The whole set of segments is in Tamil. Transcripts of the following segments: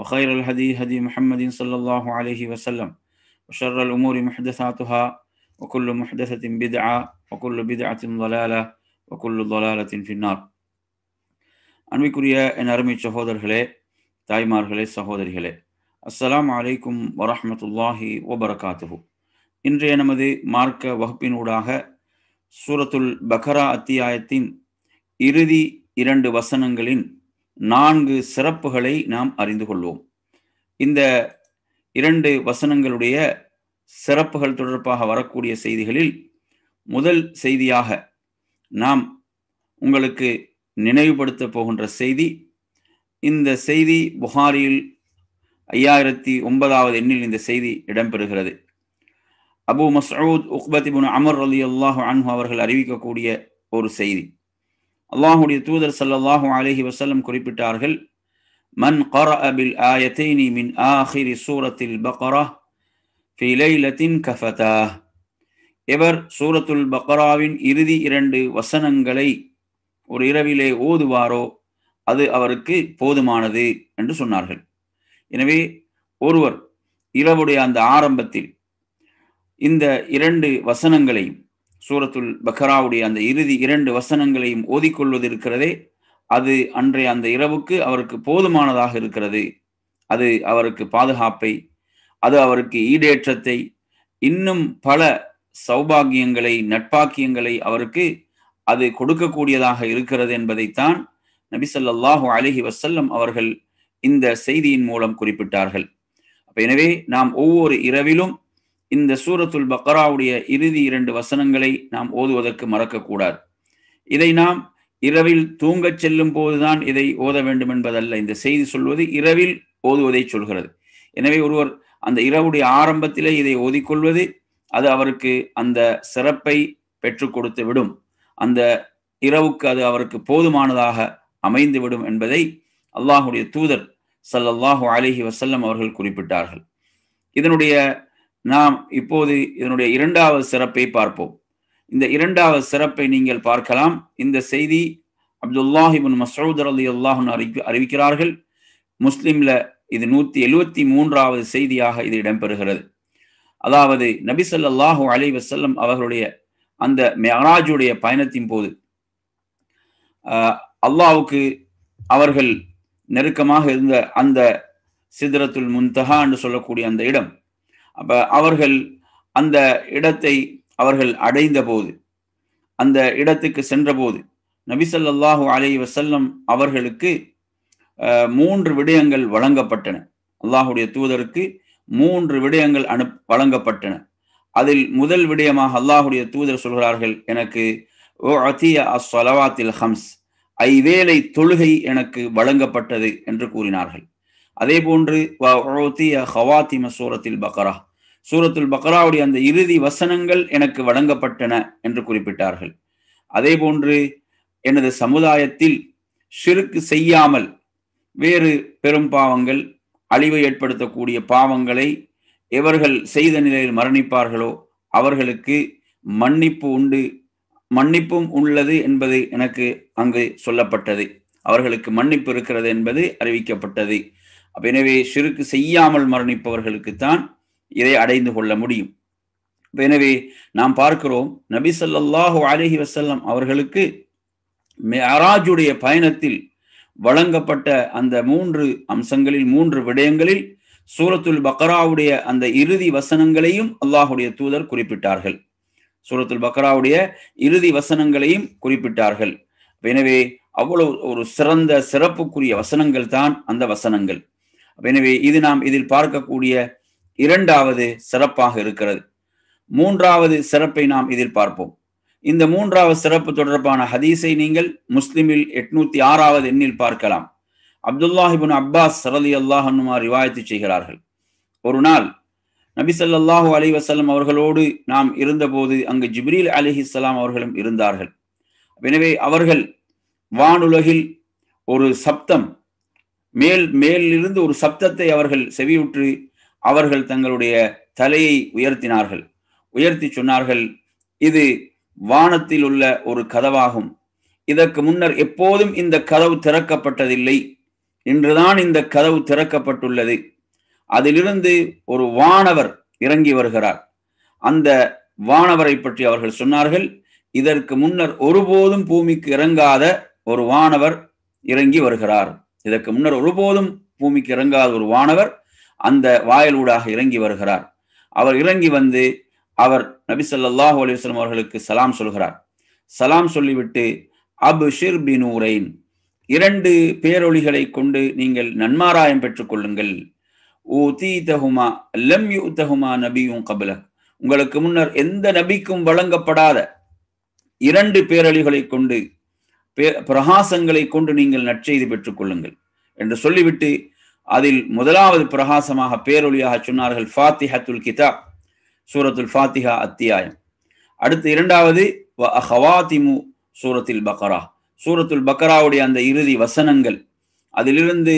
وخير الهدي هدي محمد صلى الله عليه وسلم وشر الأمور محدثاتها وكل محدثة بدعة وكل بدعة ضلالة وكل ضلالة في النار أنبيكوريا إن أرمي شهودر هلي تايمار هلي سهودر هلي السلام عليكم ورحمة الله وبركاته إن رينا مدي مارك وحبين وداها سورة البكرة أتي آيتين إردي இரண்டு வசனங்களின் நான்கு சிறப்புகளை நாம் அறிந்து கொள்வோம் இந்த இரண்டு வசனங்களுடைய சிறப்புகள் தொடர்பாக வரக்கூடிய செய்திகளில் முதல் செய்தியாக நாம் உங்களுக்கு நினைவுபடுத்த போகின்ற செய்தி இந்த செய்தி புகாரியில் ஐயாயிரத்தி ஒன்பதாவது எண்ணில் இந்த செய்தி இடம்பெறுகிறது அபு மசூத் உக்பத் இபுன் அமர் அலி அல்லாஹ் அன்ஹு அவர்கள் அறிவிக்கக்கூடிய ஒரு செய்தி அல்லாஹுடைய தூதர் சல்லாஹு அலஹி வசல்லம் குறிப்பிட்டார்கள் மன் கர அபில் ஆயத்தைனி மின் ஆஹிரி சூரத்தில் பக்ரா ஃபி லைலத்தின் கஃபதா எவர் சூரத்துல் பக்ராவின் இறுதி இரண்டு வசனங்களை ஒரு இரவிலே ஓதுவாரோ அது அவருக்கு போதுமானது என்று சொன்னார்கள் எனவே ஒருவர் இரவுடைய அந்த ஆரம்பத்தில் இந்த இரண்டு வசனங்களையும் சூரத்துல் பக்ராவுடைய அந்த இறுதி இரண்டு வசனங்களையும் ஓதிக்கொள்வது இருக்கிறதே அது அன்றைய அந்த இரவுக்கு அவருக்கு போதுமானதாக இருக்கிறது அது அவருக்கு பாதுகாப்பை அது அவருக்கு ஈடேற்றத்தை இன்னும் பல சௌபாகியங்களை நட்பாக்கியங்களை அவருக்கு அது கொடுக்கக்கூடியதாக இருக்கிறது என்பதைத்தான் நபிசல்லாஹு அலஹி வசல்லம் அவர்கள் இந்த செய்தியின் மூலம் குறிப்பிட்டார்கள் எனவே நாம் ஒவ்வொரு இரவிலும் இந்த சூரத்துல் பக்ராவுடைய இறுதி இரண்டு வசனங்களை நாம் ஓதுவதற்கு மறக்கக்கூடாது இதை நாம் இரவில் தூங்கச் செல்லும் போதுதான் இதை ஓத வேண்டும் என்பதல்ல இந்த செய்தி சொல்வது இரவில் ஓதுவதை சொல்கிறது எனவே ஒருவர் அந்த இரவுடைய ஆரம்பத்திலே இதை ஓதிக்கொள்வது அது அவருக்கு அந்த சிறப்பை பெற்றுக் கொடுத்து விடும் அந்த இரவுக்கு அது அவருக்கு போதுமானதாக அமைந்துவிடும் என்பதை அல்லாஹுடைய தூதர் சல்லல்லாஹு அலிஹி வசல்லம் அவர்கள் குறிப்பிட்டார்கள் இதனுடைய நாம் இப்போது இதனுடைய இரண்டாவது சிறப்பை பார்ப்போம் இந்த இரண்டாவது சிறப்பை நீங்கள் பார்க்கலாம் இந்த செய்தி அப்துல்லாஹிபின் மசூத் அலி அல்லாஹு அறிவி அறிவிக்கிறார்கள் முஸ்லிம்ல இது நூற்றி எழுவத்தி மூன்றாவது செய்தியாக இது இடம்பெறுகிறது அதாவது நபி சொல்லாஹு அலி வசல்லம் அவர்களுடைய அந்த மெஹராஜுடைய பயணத்தின் போது அல்லாவுக்கு அவர்கள் நெருக்கமாக இருந்த அந்த சிதரத்துல் முன்தஹா என்று சொல்லக்கூடிய அந்த இடம் அப்போ அவர்கள் அந்த இடத்தை அவர்கள் அடைந்த போது அந்த இடத்துக்கு சென்றபோது நபிசல்லாஹு அலை வசல்லம் அவர்களுக்கு மூன்று விடயங்கள் வழங்கப்பட்டன அல்லாஹுடைய தூதருக்கு மூன்று விடயங்கள் அனு வழங்கப்பட்டன அதில் முதல் விடயமாக அல்லாஹுடைய தூதர் சொல்கிறார்கள் எனக்கு ஹம்ஸ் ஐவேளை தொழுகை எனக்கு வழங்கப்பட்டது என்று கூறினார்கள் அதே போன்று ஹவாத்திம சூரத்தில் பக்ரா சூரத்துல் பக்ராவுடைய அந்த இறுதி வசனங்கள் எனக்கு வழங்கப்பட்டன என்று குறிப்பிட்டார்கள் அதே போன்று எனது சமுதாயத்தில் ஷிருக்கு செய்யாமல் வேறு பெரும் பாவங்கள் அழிவை ஏற்படுத்தக்கூடிய பாவங்களை எவர்கள் செய்த நிலையில் மரணிப்பார்களோ அவர்களுக்கு மன்னிப்பு உண்டு மன்னிப்பும் உள்ளது என்பது எனக்கு அங்கு சொல்லப்பட்டது அவர்களுக்கு மன்னிப்பு இருக்கிறது என்பது அறிவிக்கப்பட்டது எனவே சிறுக்கு செய்யாமல் மரணிப்பவர்களுக்குத்தான் இதை அடைந்து கொள்ள முடியும் எனவே நாம் பார்க்கிறோம் நபி சொல்லாஹு அலஹி வசல்லம் அவர்களுக்கு மெராஜுடைய பயணத்தில் வழங்கப்பட்ட அந்த மூன்று அம்சங்களில் மூன்று விடயங்களில் சூரத்துல் பக்ராவுடைய அந்த இறுதி வசனங்களையும் அல்லாஹுடைய தூதர் குறிப்பிட்டார்கள் சூரத்துல் பக்ராவுடைய இறுதி வசனங்களையும் குறிப்பிட்டார்கள் எனவே அவ்வளவு ஒரு சிறந்த சிறப்புக்குரிய வசனங்கள் தான் அந்த வசனங்கள் எனவே இது நாம் இதில் பார்க்கக்கூடிய இரண்டாவது சிறப்பாக இருக்கிறது மூன்றாவது சிறப்பை நாம் இதில் பார்ப்போம் இந்த மூன்றாவது சிறப்பு தொடர்பான ஹதீஸை நீங்கள் முஸ்லிமில் எட்நூத்தி ஆறாவது எண்ணில் பார்க்கலாம் அப்துல்லாஹிபின் அப்பாஸ் சரதி அல்லாஹன்னுமா ரிவாயத்து செய்கிறார்கள் ஒரு நாள் நபி சல்லாஹு அலி வசலம் அவர்களோடு நாம் இருந்தபோது அங்கு ஜிப்ரீல் அலிஹிஸ்லாம் அவர்களும் இருந்தார்கள் எனவே அவர்கள் வானுலகில் ஒரு சப்தம் மேல் மேலிருந்து ஒரு சப்தத்தை அவர்கள் செவியுற்று அவர்கள் தங்களுடைய தலையை உயர்த்தினார்கள் உயர்த்தி சொன்னார்கள் இது வானத்தில் உள்ள ஒரு கதவாகும் இதற்கு முன்னர் எப்போதும் இந்த கதவு திறக்கப்பட்டதில்லை இன்றுதான் இந்த கதவு திறக்கப்பட்டுள்ளது அதிலிருந்து ஒரு வானவர் இறங்கி வருகிறார் அந்த வானவரை பற்றி அவர்கள் சொன்னார்கள் இதற்கு முன்னர் ஒருபோதும் பூமிக்கு இறங்காத ஒரு வானவர் இறங்கி வருகிறார் இதற்கு முன்னர் ஒருபோதும் பூமிக்கு இறங்காத ஒரு வானவர் அந்த வாயலூடாக இறங்கி வருகிறார் அவர் இறங்கி வந்து அவர் நபி சொல்லாஹு அலிவஸ்லம் அவர்களுக்கு சலாம் சொல்கிறார் சலாம் சொல்லிவிட்டு அபு ஷிர் பினூரைன் இரண்டு பேரொழிகளை கொண்டு நீங்கள் நன்மாராயம் பெற்றுக்கொள்ளுங்கள் ஓ தீ தகுமா லம் யூ தகுமா நபியும் கபிலக் உங்களுக்கு முன்னர் எந்த நபிக்கும் வழங்கப்படாத இரண்டு பேரொழிகளை கொண்டு பிரகாசங்களை கொண்டு நீங்கள் நற்செய்தி பெற்றுக் கொள்ளுங்கள் என்று சொல்லிவிட்டு அதில் முதலாவது பிரகாசமாக பேரொழியாக சொன்னார்கள் ஃபாத்திஹத்துல் கிதாப் சூரத்துல் ஃபாத்திஹா அத்தியாயம் அடுத்து இரண்டாவது வ சூரத்தில் பக்கரா சூரத்துல் பக்கராவுடைய அந்த இறுதி வசனங்கள் அதிலிருந்து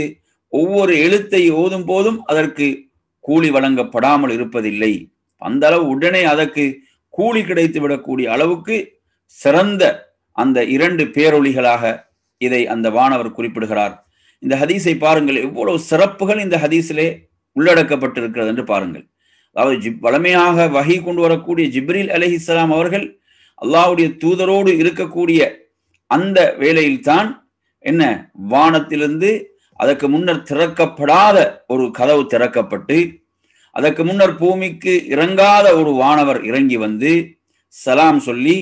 ஒவ்வொரு எழுத்தை ஓதும் போதும் அதற்கு கூலி வழங்கப்படாமல் இருப்பதில்லை அந்த அளவு உடனே அதற்கு கூலி கிடைத்து விடக்கூடிய அளவுக்கு சிறந்த அந்த இரண்டு பேரொழிகளாக இதை அந்த வானவர் குறிப்பிடுகிறார் இந்த ஹதீஸை பாருங்கள் எவ்வளவு சிறப்புகள் இந்த ஹதீஸிலே உள்ளடக்கப்பட்டிருக்கிறது என்று பாருங்கள் அதாவது ஜிப் வளமையாக வகை கொண்டு வரக்கூடிய ஜிப்ரில் அலஹி இஸ்லாம் அவர்கள் அல்லாவுடைய தூதரோடு இருக்கக்கூடிய அந்த வேலையில்தான் என்ன வானத்திலிருந்து அதற்கு முன்னர் திறக்கப்படாத ஒரு கதவு திறக்கப்பட்டு அதற்கு முன்னர் பூமிக்கு இறங்காத ஒரு வானவர் இறங்கி வந்து சலாம் சொல்லி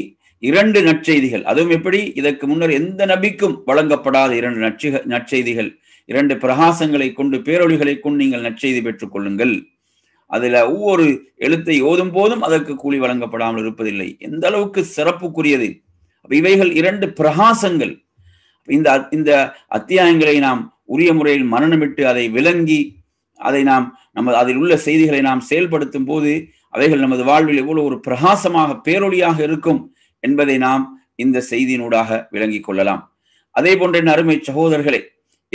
இரண்டு நற்செய்திகள் அதுவும் எப்படி இதற்கு முன்னர் எந்த நபிக்கும் வழங்கப்படாத இரண்டு நற்சி நற்செய்திகள் இரண்டு பிரகாசங்களை கொண்டு பேரொழிகளை கொண்டு நீங்கள் நற்செய்தி பெற்றுக் கொள்ளுங்கள் அதுல ஒவ்வொரு எழுத்தை ஓதும் போதும் அதற்கு கூலி வழங்கப்படாமல் இருப்பதில்லை எந்த அளவுக்கு சிறப்புக்குரியது இவைகள் இரண்டு பிரகாசங்கள் இந்த இந்த அத்தியாயங்களை நாம் உரிய முறையில் மரணமிட்டு அதை விளங்கி அதை நாம் நம்ம அதில் உள்ள செய்திகளை நாம் செயல்படுத்தும் போது அவைகள் நமது வாழ்வில் எவ்வளவு ஒரு பிரகாசமாக பேரொழியாக இருக்கும் என்பதை நாம் இந்த செய்தியினூடாக விளங்கிக் கொள்ளலாம் அதே போன்ற அருமை சகோதரர்களே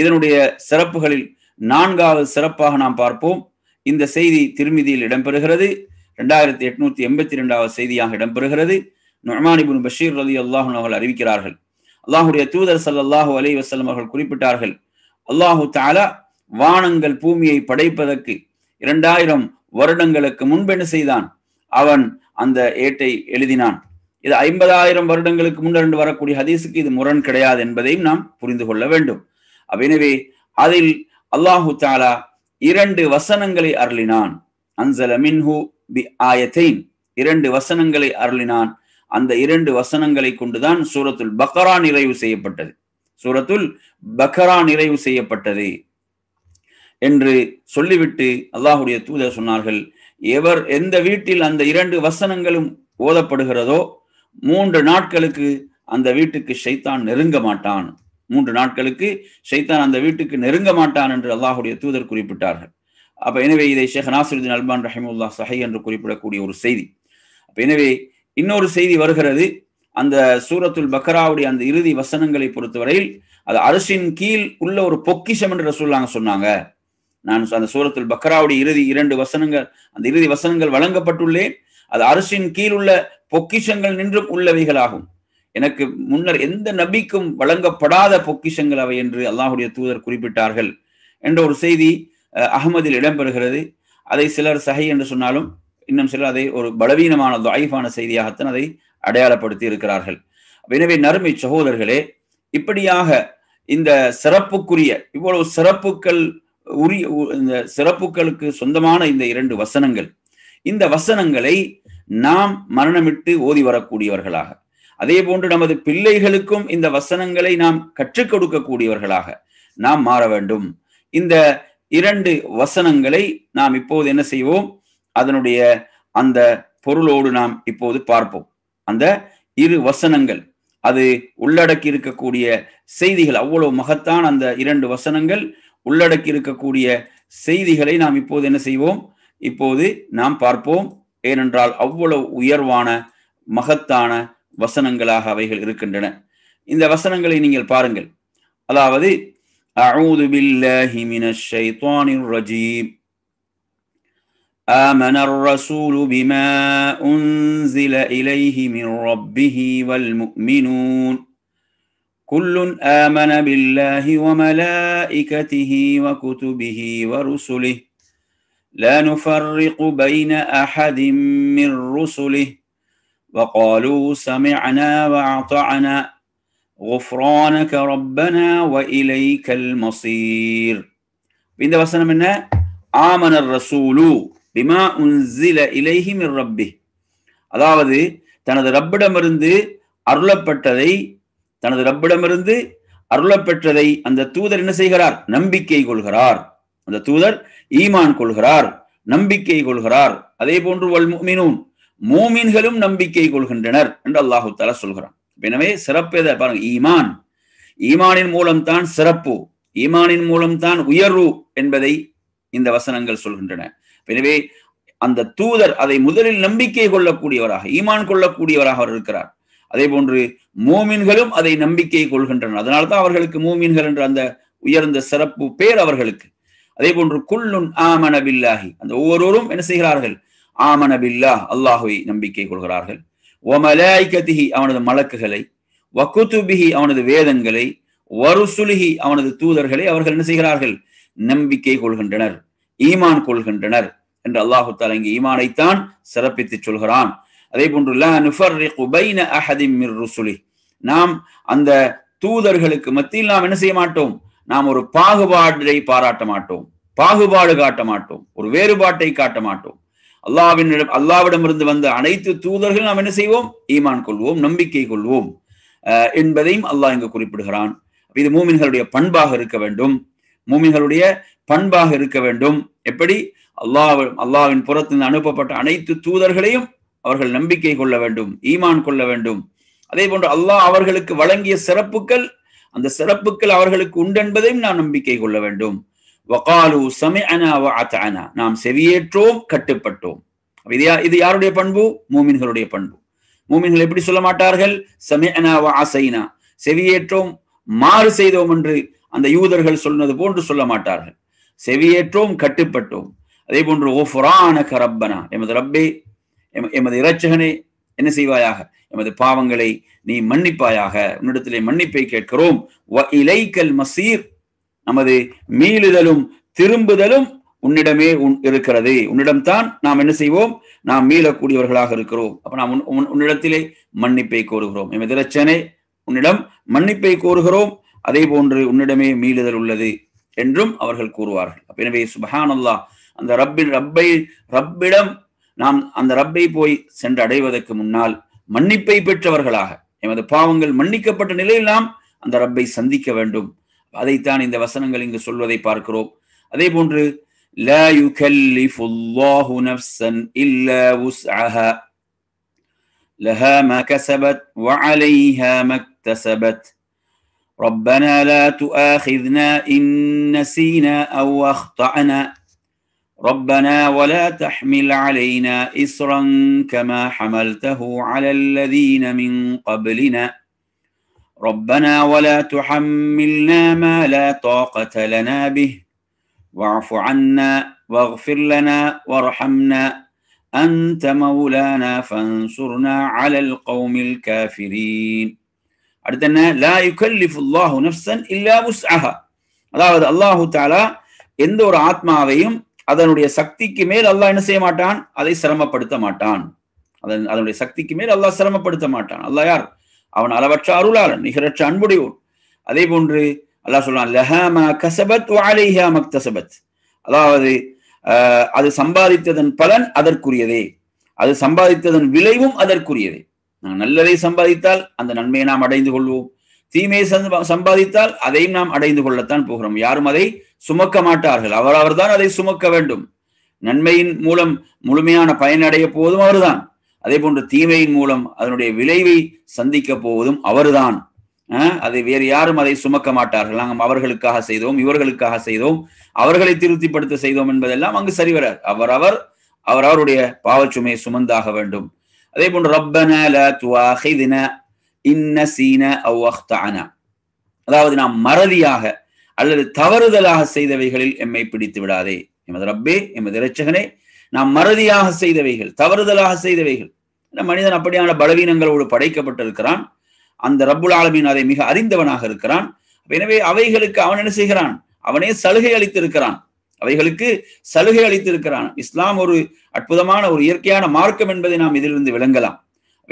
இதனுடைய சிறப்புகளில் நான்காவது சிறப்பாக நாம் பார்ப்போம் இந்த செய்தி திருமிதியில் இடம்பெறுகிறது இரண்டாயிரத்தி எட்நூத்தி எண்பத்தி இரண்டாவது செய்தியாக இடம்பெறுகிறது நொமானிபுன் பஷீர் ரதி அல்லாஹு அவர்கள் அறிவிக்கிறார்கள் அல்லாஹுடைய தூதர் அல்லாஹு அலி வசல்லம் அவர்கள் குறிப்பிட்டார்கள் அல்லாஹு தாலா வானங்கள் பூமியை படைப்பதற்கு இரண்டாயிரம் வருடங்களுக்கு முன்பென்று செய்தான் அவன் அந்த ஏட்டை எழுதினான் இது ஐம்பதாயிரம் வருடங்களுக்கு முன்னிரண்டு வரக்கூடிய ஹதீஸுக்கு இது முரண் கிடையாது என்பதையும் நாம் புரிந்து கொள்ள வேண்டும் எனவே அதில் அல்லாஹு தாலா இரண்டு வசனங்களை அருளினான் அன்சல மின்ஹு பி ஆயத்தைன் இரண்டு வசனங்களை அருளினான் அந்த இரண்டு வசனங்களை கொண்டுதான் சூரத்துல் பக்ரா நிறைவு செய்யப்பட்டது சூரத்துல் பக்ரா நிறைவு செய்யப்பட்டது என்று சொல்லிவிட்டு அல்லாஹுடைய தூதர் சொன்னார்கள் எவர் எந்த வீட்டில் அந்த இரண்டு வசனங்களும் ஓதப்படுகிறதோ மூன்று நாட்களுக்கு அந்த வீட்டுக்கு ஷைத்தான் நெருங்க மாட்டான் மூன்று நாட்களுக்கு ஷைத்தான் அந்த வீட்டுக்கு நெருங்க மாட்டான் என்று அல்லாஹுடைய தூதர் குறிப்பிட்டார்கள் அப்ப எனவே இதை ஷேக் நாசருதீன் அல்பான் ரஹிமுல்லா சஹை என்று குறிப்பிடக்கூடிய ஒரு செய்தி அப்ப எனவே இன்னொரு செய்தி வருகிறது அந்த சூரத்துல் பக்ராவுடைய அந்த இறுதி வசனங்களை பொறுத்தவரையில் அது அரசின் கீழ் உள்ள ஒரு பொக்கிஷம் என்று சொல்லாங்க சொன்னாங்க நான் அந்த சூரத்துல் பக்ராவுடைய இறுதி இரண்டு வசனங்கள் அந்த இறுதி வசனங்கள் வழங்கப்பட்டுள்ளேன் அது அரசின் கீழ் உள்ள பொக்கிஷங்கள் நின்றும் உள்ளவைகளாகும் எனக்கு முன்னர் எந்த நபிக்கும் வழங்கப்படாத பொக்கிஷங்கள் அவை என்று அல்லாஹுடைய தூதர் குறிப்பிட்டார்கள் என்ற ஒரு செய்தி அகமதில் இடம்பெறுகிறது அதை சிலர் சகை என்று சொன்னாலும் இன்னும் சிலர் அதை ஒரு பலவீனமான தாய்ஃபான செய்தியாகத்தான் அதை அடையாளப்படுத்தி இருக்கிறார்கள் எனவே நறுமை சகோதரர்களே இப்படியாக இந்த சிறப்புக்குரிய இவ்வளவு சிறப்புகள் உரிய இந்த சிறப்புகளுக்கு சொந்தமான இந்த இரண்டு வசனங்கள் இந்த வசனங்களை நாம் மரணமிட்டு ஓதி வரக்கூடியவர்களாக அதே போன்று நமது பிள்ளைகளுக்கும் இந்த வசனங்களை நாம் கற்றுக் கொடுக்கக்கூடியவர்களாக நாம் மாற வேண்டும் இந்த இரண்டு வசனங்களை நாம் இப்போது என்ன செய்வோம் அதனுடைய அந்த பொருளோடு நாம் இப்போது பார்ப்போம் அந்த இரு வசனங்கள் அது உள்ளடக்கி இருக்கக்கூடிய செய்திகள் அவ்வளவு மகத்தான் அந்த இரண்டு வசனங்கள் உள்ளடக்கி இருக்கக்கூடிய செய்திகளை நாம் இப்போது என்ன செய்வோம் இப்போது நாம் பார்ப்போம் ஏனென்றால் அவ்வளவு உயர்வான மகத்தான வசனங்களாக அவைகள் இருக்கின்றன இந்த வசனங்களை நீங்கள் பாருங்கள் அதாவது أعوذ بالله من الشيطان الرجيم آمن الرسول بما أنزل إليه من ربه والمؤمنون كل آمن بالله وملائكته وكتبه ورسله لا نفرق بين احد من رسله وقالوا سمعنا واعطعنا غفرانك ربنا وإليك المصير இந்த வசனம் என்ன ஆமன ரசூலு بما உன்சில இலைஹி من ربه அதாவது தனது ரப்பிடமிருந்து அருளப்பட்டதை தனது ரப்பிடமிருந்து அருளப்பெற்றதை அந்த தூதர் என்ன செய்கிறார் நம்பிக்கை கொள்கிறார் அந்த தூதர் ஈமான் கொள்கிறார் நம்பிக்கை கொள்கிறார் அதே போன்று வல் மீனூன் நம்பிக்கை கொள்கின்றனர் என்று அல்லாஹு தால சொல்கிறான் எனவே சிறப்பு எதை பாருங்க ஈமான் ஈமானின் மூலம்தான் சிறப்பு ஈமானின் மூலம்தான் உயர்வு என்பதை இந்த வசனங்கள் சொல்கின்றன எனவே அந்த தூதர் அதை முதலில் நம்பிக்கை கொள்ளக்கூடியவராக ஈமான் கொள்ளக்கூடியவராக அவர் இருக்கிறார் அதே போன்று மூமின்களும் அதை நம்பிக்கை கொள்கின்றனர் அதனால்தான் அவர்களுக்கு மூமின்கள் என்ற அந்த உயர்ந்த சிறப்பு பேர் அவர்களுக்கு அதே போன்று குல்லுன் ஆமனபில்லாஹி அந்த ஒவ்வொருவரும் என்ன செய்கிறார்கள் ஆமனபில்லா அல்லாஹுவை நம்பிக்கை கொள்கிறார்கள் ஒமலாய்கதிஹி அவனது மலக்குகளை வகுத்துபிஹி அவனது வேதங்களை வருசுலுகி அவனது தூதர்களை அவர்கள் என்ன செய்கிறார்கள் நம்பிக்கை கொள்கின்றனர் ஈமான் கொள்கின்றனர் என்று அல்லாஹு தலங்கி ஈமானைத்தான் சிறப்பித்து சொல்கிறான் அதே போன்று நாம் அந்த தூதர்களுக்கு மத்தியில் நாம் என்ன செய்ய மாட்டோம் நாம் ஒரு பாகுபாடை பாராட்ட மாட்டோம் பாகுபாடு காட்ட மாட்டோம் ஒரு வேறுபாட்டை காட்ட மாட்டோம் அல்லாவின் அல்லாவிடமிருந்து வந்த அனைத்து தூதர்கள் நாம் என்ன செய்வோம் ஈமான் கொள்வோம் நம்பிக்கை கொள்வோம் என்பதையும் அல்லாஹ் இங்கு குறிப்பிடுகிறான் இது மூமின்களுடைய பண்பாக இருக்க வேண்டும் மூமின்களுடைய பண்பாக இருக்க வேண்டும் எப்படி அல்லாஹ் அல்லாவின் புறத்தில் அனுப்பப்பட்ட அனைத்து தூதர்களையும் அவர்கள் நம்பிக்கை கொள்ள வேண்டும் ஈமான் கொள்ள வேண்டும் அதே போன்று அல்லாஹ் அவர்களுக்கு வழங்கிய சிறப்புகள் அந்த சிறப்புகள் அவர்களுக்கு உண்டு என்பதையும் நாம் நம்பிக்கை கொள்ள வேண்டும் வகாலு சமி அனா அனா நாம் செவியேற்றோம் கட்டுப்பட்டோம் இது இது யாருடைய பண்பு மூமின்களுடைய பண்பு மூமின்கள் எப்படி சொல்ல மாட்டார்கள் சமி அனா செவியேற்றோம் மாறு செய்தோம் என்று அந்த யூதர்கள் சொன்னது போன்று சொல்ல மாட்டார்கள் செவியேற்றோம் கட்டுப்பட்டோம் அதே போன்று ஓ ஃபுரான கரப்பனா எமது ரப்பே எமது இறைச்சகனே என்ன செய்வாயாக எமது பாவங்களை நீ மன்னிப்பாயாக உன்னிடத்திலே மன்னிப்பை கேட்கிறோம் இலைக்கல் மசீர் நமது மீளுதலும் திரும்புதலும் உன்னிடமே உன் இருக்கிறது உன்னிடம்தான் நாம் என்ன செய்வோம் நாம் மீளக்கூடியவர்களாக இருக்கிறோம் அப்ப நாம் உன்னிடத்திலே மன்னிப்பை கோருகிறோம் எமது இரச்சனை உன்னிடம் மன்னிப்பை கோருகிறோம் அதே போன்று உன்னிடமே மீளுதல் உள்ளது என்றும் அவர்கள் கூறுவார்கள் எனவே சுபஹான் அந்த ரப்பின் ரப்பை ரப்பிடம் நாம் அந்த ரப்பை போய் சென்று அடைவதற்கு முன்னால் மன்னிப்பை பெற்றவர்களாக எமது பாவங்கள் மன்னிக்கப்பட்ட நிலையில் நாம் அந்த ரப்பை சந்திக்க வேண்டும் அதைத்தான் இந்த வசனங்கள் இங்கு சொல்வதை பார்க்கிறோம் அதே போன்று لها ما كسبت وعليها ما اكتسبت ربنا لا تؤاخذنا إن نسينا أو أخطأنا ربنا ولا تحمل علينا إصرا كما حملته على الذين من قبلنا ربنا ولا تحملنا ما لا طاقة لنا به واعف عنا واغفر لنا وارحمنا أنت مولانا فانصرنا على القوم الكافرين അടുത്തന്നെ لا يكلف الله نفسا الا وسعها അതാവത് അള്ളാഹു താല എന്ത് ഒരു ആത്മാവെയും அதனுடைய சக்திக்கு மேல் அல்லாஹ் என்ன செய்ய மாட்டான் அதை சிரமப்படுத்த மாட்டான் அதன் அதனுடைய சக்திக்கு மேல் அல்லாஹ் சிரமப்படுத்த மாட்டான் அல்லாஹ் யார் அவன் அளவற்ற அருளாளன் நிகரற்ற அன்புடையோர் அதே போன்று அல்லாஹ் சொல்றான் கசபத் வாலேஹா அதாவது அது சம்பாதித்ததன் பலன் அதற்குரியதே அது சம்பாதித்ததன் விளைவும் அதற்குரியதே நல்லதை சம்பாதித்தால் அந்த நன்மையை நாம் அடைந்து கொள்வோம் தீமையை சம்பாதித்தால் அதையும் நாம் அடைந்து கொள்ளத்தான் போகிறோம் யாரும் அதை சுமக்க மாட்டார்கள் அவர் அவர்தான் அதை சுமக்க வேண்டும் நன்மையின் மூலம் முழுமையான பயனடைய போவதும் அவர்தான் அதே போன்று தீமையின் மூலம் அதனுடைய விளைவை சந்திக்க போவதும் அவர்தான் அதை வேறு யாரும் அதை சுமக்க மாட்டார்கள் நாங்கள் அவர்களுக்காக செய்தோம் இவர்களுக்காக செய்தோம் அவர்களை திருப்திப்படுத்த செய்தோம் என்பதெல்லாம் அங்கு சரிவர அவர் அவர் அவர் அவருடைய பாவச்சுமையை சுமந்தாக வேண்டும் அதே போன்று ரப்பன இன்ன சீன அதாவது நாம் மறதியாக அல்லது தவறுதலாக செய்தவைகளில் எம்மை பிடித்து விடாதே எமது ரப்பே எமது இரட்சகனே நாம் மறதியாக செய்தவைகள் தவறுதலாக செய்தவைகள் மனிதன் அப்படியான பலவீனங்களோடு படைக்கப்பட்டிருக்கிறான் அந்த ரப்புல் ஆலமீன் அதை மிக அறிந்தவனாக இருக்கிறான் எனவே அவைகளுக்கு அவன் என்ன செய்கிறான் அவனே சலுகை அளித்திருக்கிறான் அவைகளுக்கு சலுகை அளித்திருக்கிறான் இஸ்லாம் ஒரு அற்புதமான ஒரு இயற்கையான மார்க்கம் என்பதை நாம் இதிலிருந்து விளங்கலாம்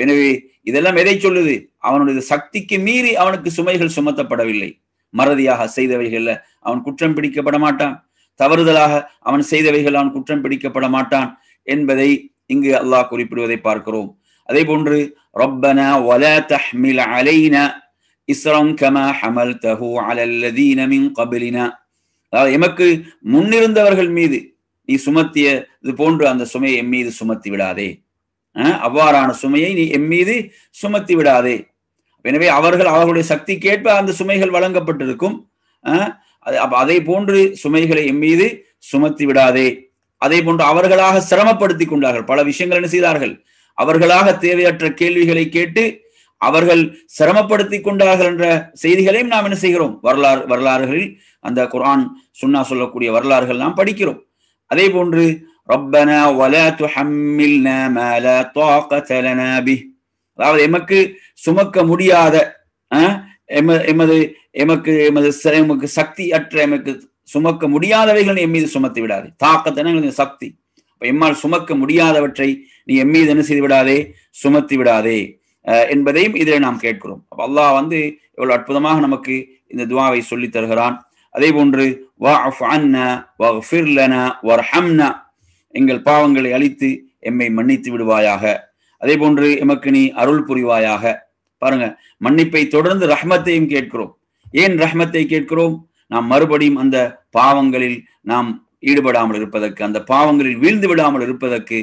எனவே இதெல்லாம் எதை சொல்லுது அவனுடைய சக்திக்கு மீறி அவனுக்கு சுமைகள் சுமத்தப்படவில்லை மறதியாக செய்தவைகள்ல அவன் குற்றம் பிடிக்கப்பட மாட்டான் தவறுதலாக அவன் செய்தவைகள் அவன் குற்றம் பிடிக்கப்பட மாட்டான் என்பதை இங்கு அல்லாஹ் குறிப்பிடுவதை பார்க்கிறோம் அதே போன்று ரொப்பன வல தஹ்மில் அலைன இஸ்ரம் கம ஹமல் தஹு அலல்லதீன கபிலினா அதாவது எமக்கு முன்னிருந்தவர்கள் மீது நீ சுமத்திய இது போன்று அந்த சுமையை மீது சுமத்தி விடாதே அவ்வாறான சுமையை நீ எம் மீது சுமத்தி விடாதே எனவே அவர்கள் அவர்களுடைய கேட்ப அந்த சுமைகள் வழங்கப்பட்டிருக்கும் அதை போன்று சுமைகளை என் மீது சுமத்தி விடாதே அதே போன்று அவர்களாக சிரமப்படுத்தி கொண்டார்கள் பல விஷயங்கள் என்ன செய்தார்கள் அவர்களாக தேவையற்ற கேள்விகளை கேட்டு அவர்கள் சிரமப்படுத்தி கொண்டார்கள் என்ற செய்திகளையும் நாம் என்ன செய்கிறோம் வரலாறு வரலாறுகளில் அந்த குரான் சுன்னா சொல்லக்கூடிய வரலாறுகள் நாம் படிக்கிறோம் அதே போன்று ரப்பனா வல அதாவது எமக்கு சுமக்க முடியாத எமது எமக்கு எமது எமக்கு சக்தி அற்ற எமக்கு சுமக்க முடியாதவைகள் என் மீது சுமத்தி விடாதே தாக்கத்தை எங்களுக்கு சக்தி இப்போ எம்மால் சுமக்க முடியாதவற்றை நீ எம் மீது என்ன செய்து விடாதே சுமத்தி விடாதே என்பதையும் இதில் நாம் கேட்கிறோம் அப்ப அல்லாஹ் வந்து இவ்வளவு அற்புதமாக நமக்கு இந்த துவாவை சொல்லி தருகிறான் அதே போன்று எங்கள் பாவங்களை அழித்து எம்மை மன்னித்து விடுவாயாக அதே போன்று எமக்கு நீ அருள் புரிவாயாக பாருங்க மன்னிப்பை தொடர்ந்து ரஹ்மத்தையும் கேட்கிறோம் ஏன் ரஹ்மத்தை கேட்கிறோம் நாம் மறுபடியும் அந்த பாவங்களில் நாம் ஈடுபடாமல் இருப்பதற்கு அந்த பாவங்களில் வீழ்ந்து விடாமல் இருப்பதற்கு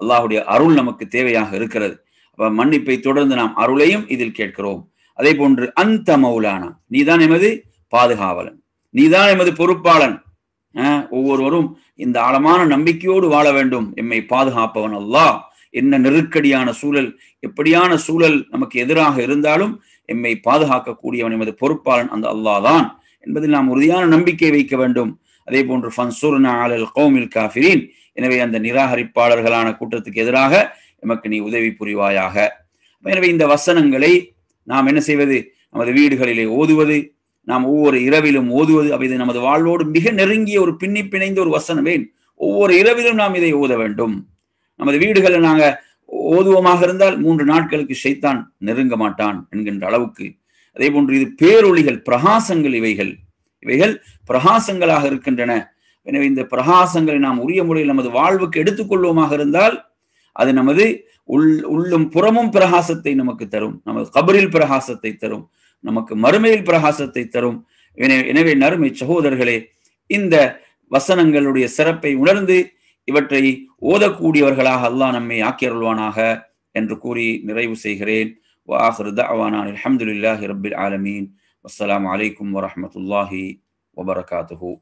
அல்லாஹுடைய அருள் நமக்கு தேவையாக இருக்கிறது அப்ப மன்னிப்பை தொடர்ந்து நாம் அருளையும் இதில் கேட்கிறோம் அதே போன்று அந்த மௌலானா நீதான் எமது பாதுகாவலன் நீதான் எமது பொறுப்பாளன் ஒவ்வொருவரும் இந்த ஆழமான நம்பிக்கையோடு வாழ வேண்டும் எம்மை பாதுகாப்பவன் அல்லாஹ் என்ன நெருக்கடியான சூழல் எப்படியான சூழல் நமக்கு எதிராக இருந்தாலும் எம்மை பாதுகாக்கக்கூடியவன் எமது பொறுப்பாளன் அந்த அல்லாஹ் தான் என்பதில் நாம் உறுதியான நம்பிக்கை வைக்க வேண்டும் அதே போன்று ஃபன்சூர்னா அலல் எனவே அந்த நிராகரிப்பாளர்களான கூட்டத்துக்கு எதிராக எமக்கு நீ உதவி புரிவாயாக எனவே இந்த வசனங்களை நாம் என்ன செய்வது நமது வீடுகளிலே ஓதுவது நாம் ஒவ்வொரு இரவிலும் ஓதுவது அப்ப இது நமது வாழ்வோடு மிக நெருங்கிய ஒரு பின்னி பிணைந்த ஒரு வசனமே ஒவ்வொரு இரவிலும் நாம் இதை ஓத வேண்டும் நமது வீடுகளை நாங்க ஓதுவமாக இருந்தால் மூன்று நாட்களுக்கு செய்தான் நெருங்க மாட்டான் என்கின்ற அளவுக்கு அதே போன்று இது பேரொழிகள் பிரகாசங்கள் இவைகள் இவைகள் பிரகாசங்களாக இருக்கின்றன எனவே இந்த பிரகாசங்களை நாம் உரிய முறையில் நமது வாழ்வுக்கு எடுத்துக்கொள்வோமாக இருந்தால் அது நமது உள் உள்ளும் புறமும் பிரகாசத்தை நமக்கு தரும் நமது கபரில் பிரகாசத்தை தரும் நமக்கு மறுமையில் பிரகாசத்தை தரும் எனவே எனவே நறுமை சகோதரர்களே இந்த வசனங்களுடைய சிறப்பை உணர்ந்து இவற்றை ஓதக்கூடியவர்களாக அல்லாஹ் நம்மை ஆக்கியருள்வானாக என்று கூறி நிறைவு செய்கிறேன் அலமீன் அவானான் அலைக்கும் ரபில் ஆலமீன் வரமத்துல்லாஹி வபரகாத்துஹூ